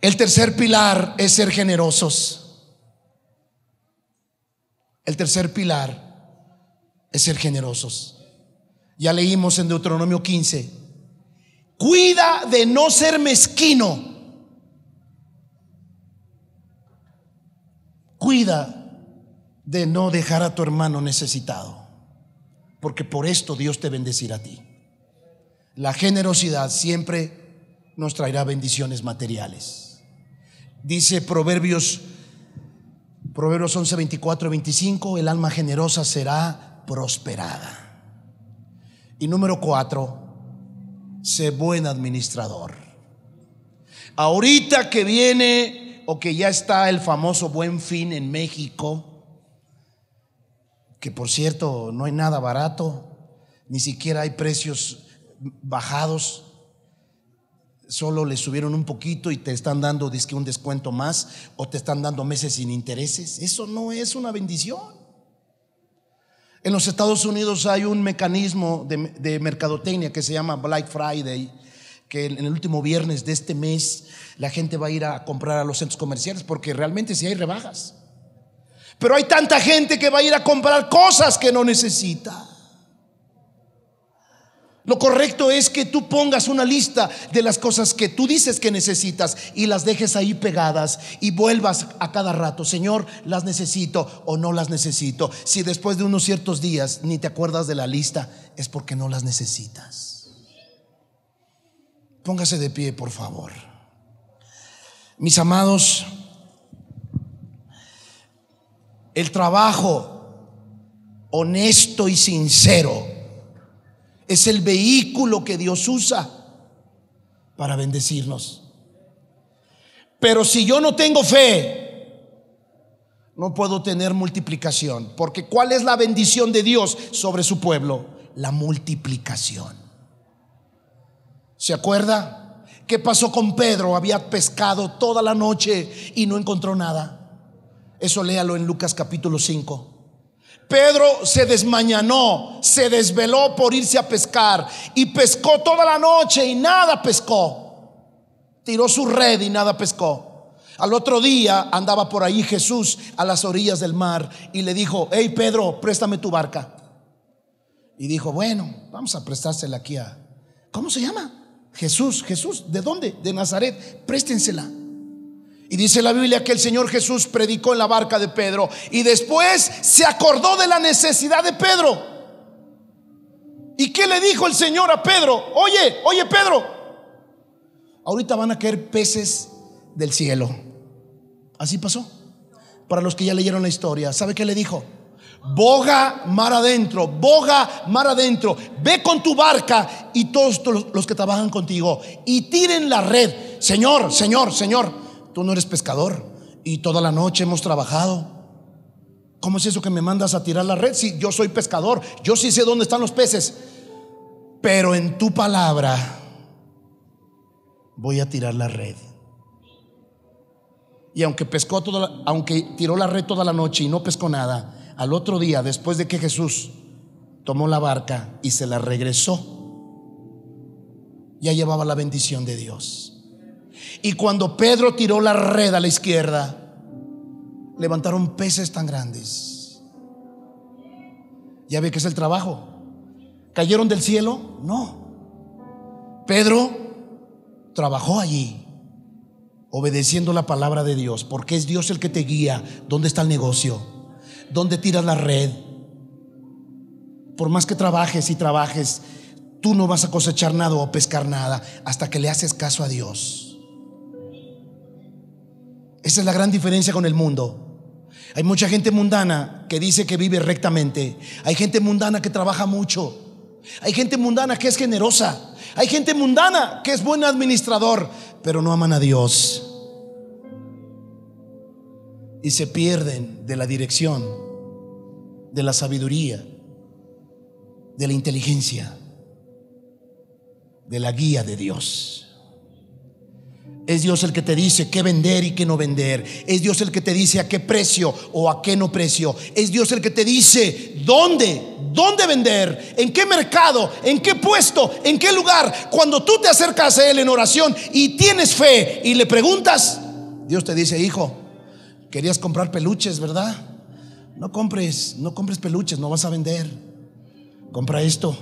El tercer pilar es ser generosos. El tercer pilar es ser generosos. Ya leímos en Deuteronomio 15. Cuida de no ser mezquino. Cuida de no dejar a tu hermano necesitado. Porque por esto Dios te bendecirá a ti. La generosidad siempre nos traerá bendiciones materiales. Dice Proverbios Proverbios 11, 24, 25, el alma generosa será prosperada. Y número cuatro, sé buen administrador. Ahorita que viene o que ya está el famoso buen fin en México, que por cierto no hay nada barato, ni siquiera hay precios bajados, solo le subieron un poquito y te están dando un descuento más o te están dando meses sin intereses. Eso no es una bendición. En los Estados Unidos hay un mecanismo de, mercadotecnia que se llama Black Friday, que en el último viernes de este mes la gente va a ir a comprar a los centros comerciales porque realmente sí hay rebajas. Pero hay tanta gente que va a ir a comprar cosas que no necesita. Lo correcto es que tú pongas una lista de las cosas que tú dices que necesitas y las dejes ahí pegadas y vuelvas a cada rato, Señor, las necesito o no las necesito. Si después de unos ciertos días ni te acuerdas de la lista, es porque no las necesitas. Póngase de pie, por favor. Mis amados, el trabajo honesto y sincero es el vehículo que Dios usa para bendecirnos. Pero si yo no tengo fe, no puedo tener multiplicación. Porque ¿cuál es la bendición de Dios sobre su pueblo? La multiplicación. ¿Se acuerda? ¿Qué pasó con Pedro? Había pescado toda la noche y no encontró nada. Eso léalo en Lucas capítulo 5. Pedro se desmañanó, se desveló por irse a pescar y pescó toda la noche y nada pescó. Tiró su red y nada pescó. Al otro día andaba por ahí Jesús a las orillas del mar y le dijo, hey Pedro, préstame tu barca. Y dijo, bueno, vamos a prestársela aquí a... ¿Cómo se llama? Jesús, Jesús, ¿de dónde? De Nazaret, préstensela. Y dice la Biblia que el Señor Jesús predicó en la barca de Pedro y después se acordó de la necesidad de Pedro. ¿Y qué le dijo el Señor a Pedro? Oye, oye Pedro, ahorita van a caer peces del cielo. Así pasó. Para los que ya leyeron la historia, ¿sabe qué le dijo? Boga mar adentro, boga mar adentro. Ve con tu barca y todos los que trabajan contigo y tiren la red. Señor, Señor, Señor tú no eres pescador y toda la noche hemos trabajado. ¿Cómo es eso que me mandas a tirar la red? Si yo soy pescador, yo sí sé dónde están los peces, pero en tu palabra voy a tirar la red. Y aunque pescó toda aunque tiró la red toda la noche y no pescó nada, al otro día, después de que Jesús tomó la barca y se la regresó, ya llevaba la bendición de Dios. Y cuando Pedro tiró la red a la izquierda, levantaron peces tan grandes. Ya ve que es el trabajo. ¿Cayeron del cielo? No. Pedro trabajó allí, obedeciendo la palabra de Dios, porque es Dios el que te guía. ¿Dónde está el negocio? ¿Dónde tiras la red? Por más que trabajes y trabajes, tú no vas a cosechar nada o pescar nada hasta que le haces caso a Dios. Esa es la gran diferencia con el mundo. Hay mucha gente mundana que dice que vive rectamente. Hay gente mundana que trabaja mucho. Hay gente mundana que es generosa. Hay gente mundana que es buen administrador, pero no aman a Dios. Y se pierden de la dirección, de la sabiduría, de la inteligencia, de la guía de Dios. Es Dios el que te dice qué vender y qué no vender. Es Dios el que te dice a qué precio o a qué no precio. Es Dios el que te dice dónde, dónde vender, en qué mercado, en qué puesto, en qué lugar. Cuando tú te acercas a Él en oración y tienes fe y le preguntas, Dios te dice, hijo, querías comprar peluches, ¿verdad? No compres, no compres peluches, no vas a vender. Compra esto.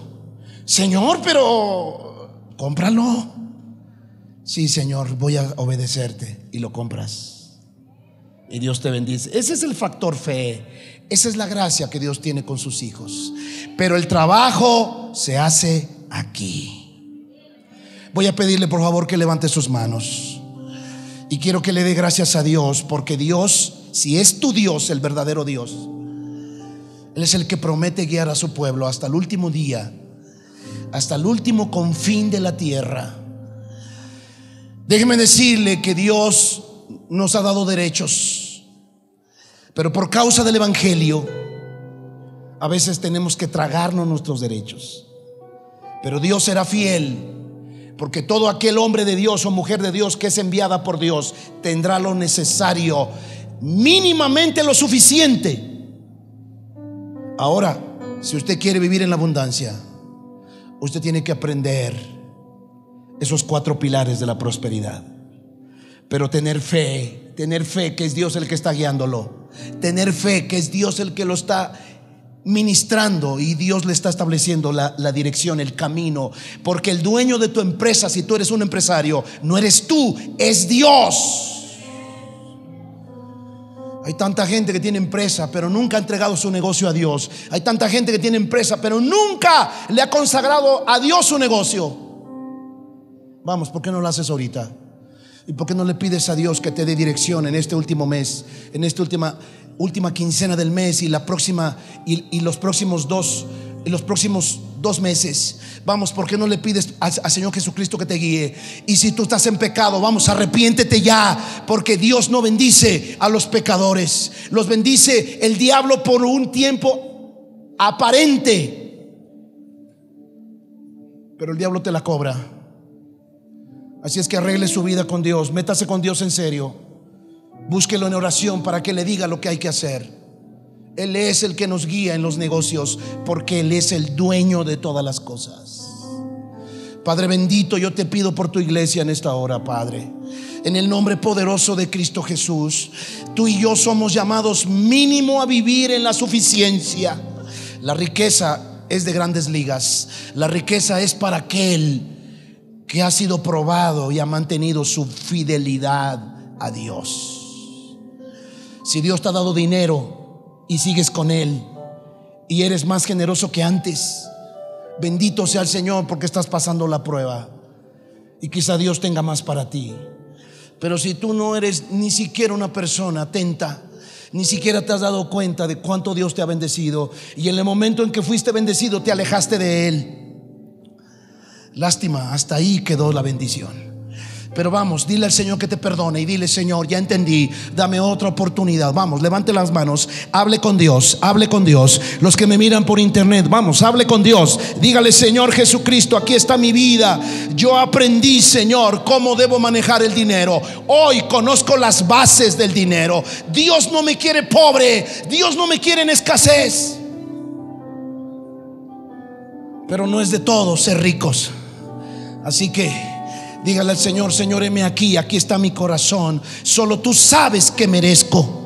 Señor, pero cómpralo sí Señor, voy a obedecerte y lo compras. Y Dios te bendice. Ese es el factor fe. Esa es la gracia que Dios tiene con sus hijos. Pero el trabajo se hace aquí. Voy a pedirle por favor que levante sus manos. Y quiero que le dé gracias a Dios porque Dios, si es tu Dios, el verdadero Dios, Él es el que promete guiar a su pueblo hasta el último día, hasta el último confín de la tierra. Déjeme decirle que Dios nos ha dado derechos, pero por causa del Evangelio a veces tenemos que tragarnos nuestros derechos. Pero Dios será fiel, porque todo aquel hombre de Dios o mujer de Dios que es enviada por Dios tendrá lo necesario, mínimamente lo suficiente. Ahora, si usted quiere vivir en la abundancia, usted tiene que aprender esos cuatro pilares de la prosperidad. Pero tener fe, tener fe que es Dios el que está guiándolo, tener fe que es Dios el que lo está ministrando y Dios le está estableciendo la, dirección, el camino. Porque el dueño de tu empresa, si tú eres un empresario, no eres tú, es Dios. Hay tanta gente que tiene empresa, pero nunca ha entregado su negocio a Dios. Hay tanta gente que tiene empresa, pero nunca le ha consagrado a Dios su negocio. Vamos, ¿por qué no lo haces ahorita? ¿Y por qué no le pides a Dios que te dé dirección en este último mes, en esta última, última quincena del mes y la próxima y, los próximos dos, y los próximos dos meses. Vamos, ¿por qué no le pides al, Señor Jesucristo que te guíe? Y si tú estás en pecado, vamos, arrepiéntete ya, porque Dios no bendice a los pecadores. Los bendice el diablo por un tiempo aparente. Pero el diablo te la cobra. Así es que arregle su vida con Dios, métase con Dios en serio, búsquelo en oración para que le diga lo que hay que hacer. Él es el que nos guía en los negocios porque Él es el dueño de todas las cosas. Padre bendito, yo te pido por tu iglesia en esta hora, Padre. En el nombre poderoso de Cristo Jesús, tú y yo somos llamados mínimo a vivir en la suficiencia. La riqueza es de grandes ligas. La riqueza es para aquel que ha sido probado y ha mantenido su fidelidad a Dios. Si Dios te ha dado dinero y sigues con Él y eres más generoso que antes, bendito sea el Señor porque estás pasando la prueba y quizá Dios tenga más para ti. Pero si tú no eres ni siquiera una persona atenta, ni siquiera te has dado cuenta de cuánto Dios te ha bendecido y en el momento en que fuiste bendecido te alejaste de Él Lástima, hasta ahí quedó la bendición. Pero vamos, dile al Señor que te perdone y dile, Señor, ya entendí, dame otra oportunidad. Vamos, levante las manos, hable con Dios, hable con Dios. Los que me miran por internet, vamos, hable con Dios. Dígale, Señor Jesucristo, aquí está mi vida. Yo aprendí, Señor, cómo debo manejar el dinero. Hoy conozco las bases del dinero. Dios no me quiere pobre, Dios no me quiere en escasez. Pero no es de todos ser ricos. Así que dígale al Señor, Señor, heme aquí, aquí está mi corazón. Solo tú sabes que merezco.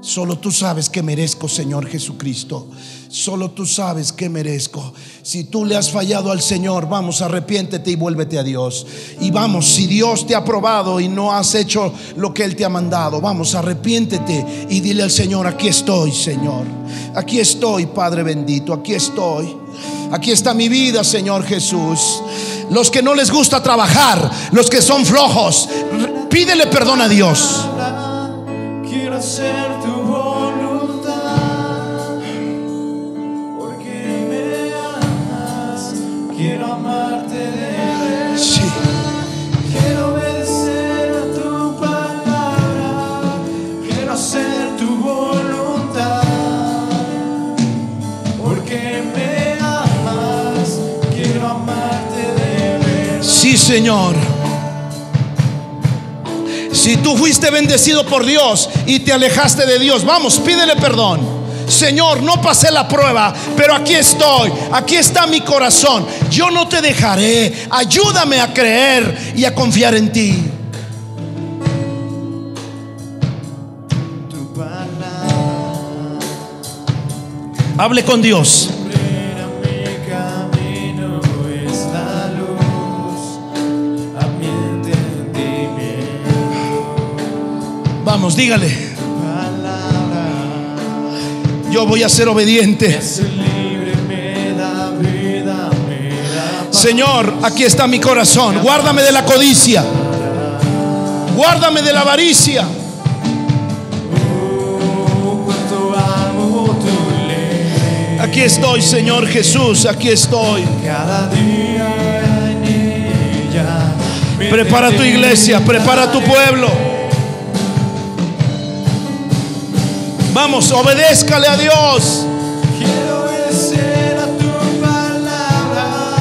Solo tú sabes que merezco, Señor Jesucristo. Solo tú sabes que merezco. Si tú le has fallado al Señor, vamos, arrepiéntete y vuélvete a Dios. Y vamos, si Dios te ha probado y no has hecho lo que Él te ha mandado, vamos, arrepiéntete y dile al Señor, aquí estoy, Señor. Aquí estoy, Padre bendito, aquí estoy. Aquí está mi vida, Señor Jesús. Los que no les gusta trabajar, los que son flojos, pídele perdón a Dios. Quiero ser tu voluntad, porque me amas, quiero amarte. Señor. Si tú fuiste bendecido por Dios y te alejaste de Dios, vamos, pídele perdón. Señor, no pasé la prueba, pero aquí estoy, aquí está mi corazón. Yo no te dejaré. Ayúdame a creer y a confiar en ti. Hable con Dios. dígale. Yo voy a ser obediente. Señor, aquí está mi corazón. Guárdame de la codicia. Guárdame de la avaricia. Aquí estoy, Señor Jesús, aquí estoy. Prepara tu iglesia, prepara tu pueblo. Vamos, obedézcale a Dios. Quiero obedecer a tu palabra.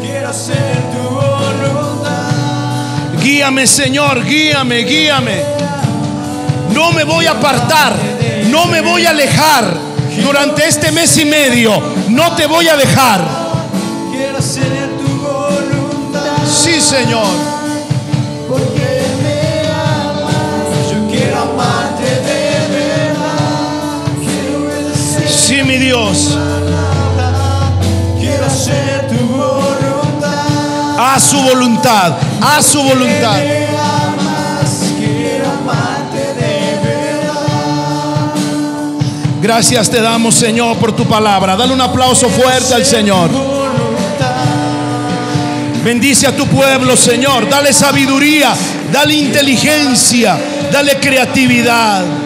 Quiero hacer tu voluntad. Guíame, Señor, guíame, guíame. No me voy a apartar, no me voy a alejar. Durante este mes y medio, no te voy a dejar. Quiero hacer tu voluntad. Sí, Señor. Dios. Quiero A su voluntad, a su voluntad. Gracias te damos, Señor, por tu palabra. Dale un aplauso fuerte al Señor. Bendice a tu pueblo, Señor. Dale sabiduría, dale inteligencia, dale creatividad.